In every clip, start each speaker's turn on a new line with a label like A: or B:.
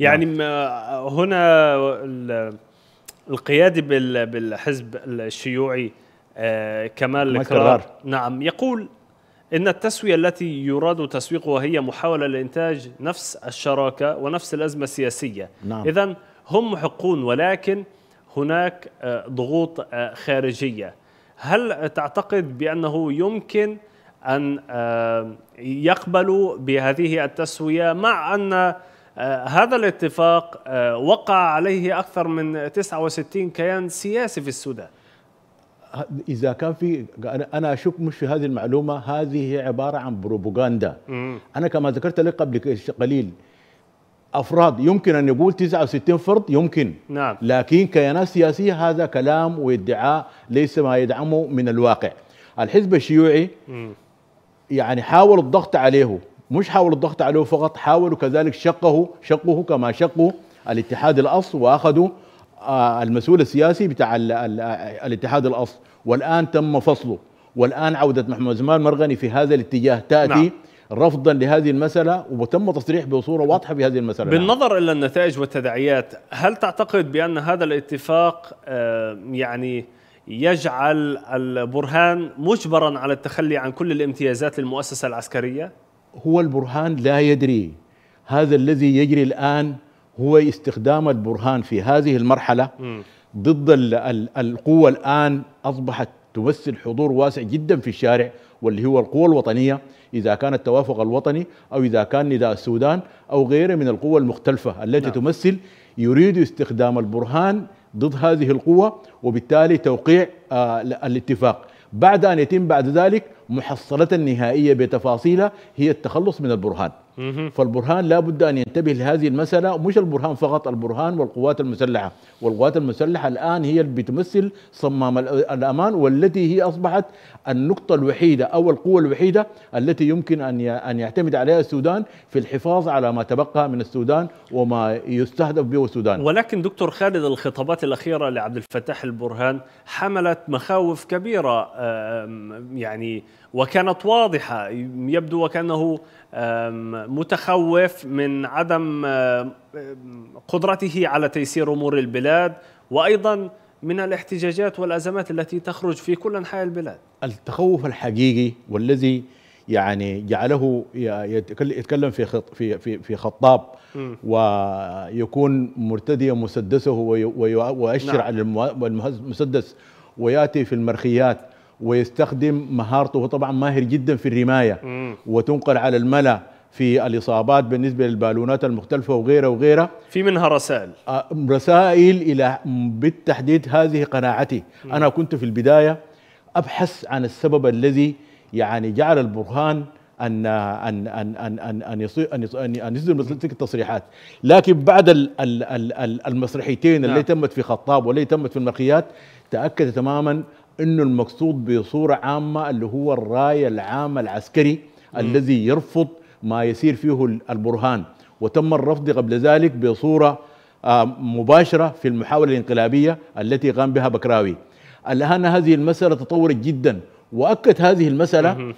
A: يعني نعم. هنا القيادي بالحزب الشيوعي آه، كمال الكرار نعم يقول إن التسوية التي يراد تسويقها هي محاولة لإنتاج نفس الشراكة ونفس الأزمة السياسية نعم. إذا هم محقون ولكن هناك آه، ضغوط آه، خارجية هل تعتقد بأنه يمكن أن يقبلوا بهذه التسوية مع أن آه، هذا الاتفاق آه، وقع عليه أكثر من 69 كيان سياسي في السودان
B: اذا كان في انا اشك مش في هذه المعلومه هذه عباره عن بروباغندا انا كما ذكرت لك قبل قليل افراد يمكن ان يقول 69 فرد يمكن نعم. لكن كيانات سياسيه هذا كلام وادعاء ليس ما يدعمه من الواقع الحزب الشيوعي مم. يعني حاول الضغط عليه مش حاولوا الضغط عليه فقط حاولوا كذلك شقه شقه كما شقوا الاتحاد الاصل واخذوا آه، المسؤول السياسي بتاع الـ الـ الاتحاد الاصل والان تم فصله والان عوده محمد زمان مرغني في هذا الاتجاه تاتي نعم. رفضا لهذه المسألة وتم تصريح بصورة واضحة في هذه المسألة نعم.
A: بالنظر نعم. إلى النتائج والتداعيات هل تعتقد بأن هذا الاتفاق يعني يجعل البرهان مجبرا على التخلي عن كل الامتيازات للمؤسسة
B: العسكرية؟ هو البرهان لا يدري هذا الذي يجري الآن هو استخدام البرهان في هذه المرحلة ضد القوة الآن أصبحت تمثل حضور واسع جدا في الشارع واللي هو القوى الوطنية إذا كان التوافق الوطني أو إذا كان نداء السودان أو غيره من القوى المختلفة التي نعم. تمثل يريد استخدام البرهان ضد هذه القوة وبالتالي توقيع آه الاتفاق بعد أن يتم بعد ذلك محصلة النهائية بتفاصيلها هي التخلص من البرهان فالبرهان لا بد أن ينتبه لهذه المسألة مش البرهان فقط البرهان والقوات المسلحة والقوات المسلحة الآن هي اللي بتمثل صمام الأمان والتي هي أصبحت النقطة الوحيدة أو القوة الوحيدة التي يمكن أن أن يعتمد عليها السودان في الحفاظ على ما تبقى من السودان وما يستهدف به السودان ولكن دكتور خالد الخطابات
A: الأخيرة لعبد الفتاح البرهان حملت مخاوف كبيرة يعني وكانت واضحة يبدو وكأنه متخوف من عدم آه، قدرته على تيسير امور البلاد وايضا من الاحتجاجات
B: والازمات التي تخرج في كل انحاء البلاد. التخوف الحقيقي والذي يعني جعله يتكلم في خط في في في خطاب م. ويكون مرتديا مسدسه ويؤشر نعم. على المسدس وياتي في المرخيات ويستخدم مهارته طبعا ماهر جدا في الرمايه م. وتنقل على الملا في الإصابات بالنسبة للبالونات المختلفة وغيره وغيره في منها رسائل آه، رسائل إلى بالتحديد هذه قناعتي م. أنا كنت في البداية أبحث عن السبب الذي يعني جعل البرهان أن أن أن أن أن أن يصير أن يصير أن يصدر تلك التصريحات، لكن بعد ال ال ال المسرحيتين نعم. اللي تمت في خطاب واللي تمت في المرخيات تأكد تماما أنه المقصود بصورة عامة اللي هو الراي العام العسكري م. الذي يرفض ما يسير فيه البرهان وتم الرفض قبل ذلك بصورة آه، مباشرة في المحاولة الانقلابية التي قام بها بكراوي الآن هذه المسألة تطورت جدا وأكد هذه المسألة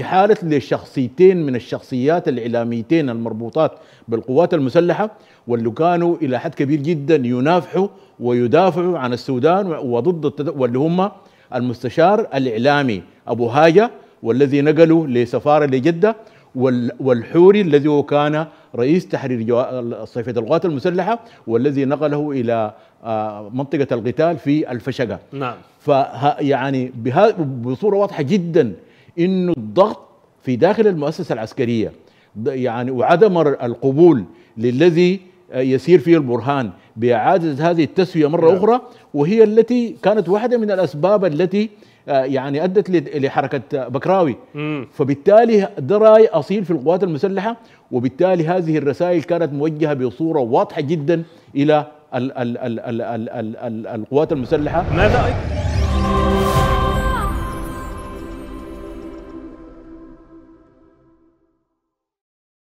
B: إحالة لشخصيتين من الشخصيات الإعلاميتين المربوطات بالقوات المسلحة واللي كانوا إلى حد كبير جدا ينافحوا ويدافعوا عن السودان وضد التد... واللي هم المستشار الإعلامي أبو هاجة والذي نقلوا لسفارة لجدة والحوري الذي هو كان رئيس تحرير صيفية القوات المسلحة والذي نقله إلى آه، منطقة القتال في الفشقة نعم ف يعني بصورة واضحة جدا أنه الضغط في داخل المؤسسة العسكرية يعني وعدم القبول للذي آه، يسير فيه البرهان بإعادة هذه التسوية مرة نعم. أخرى وهي التي كانت واحدة من الأسباب التي آه، يعني ادت لحركه بكراوي مم. فبالتالي دراي اصيل في القوات المسلحه وبالتالي هذه الرسائل كانت موجهه بصوره واضحه جدا الى ال ال ال ال ال ال ال القوات المسلحه ماذا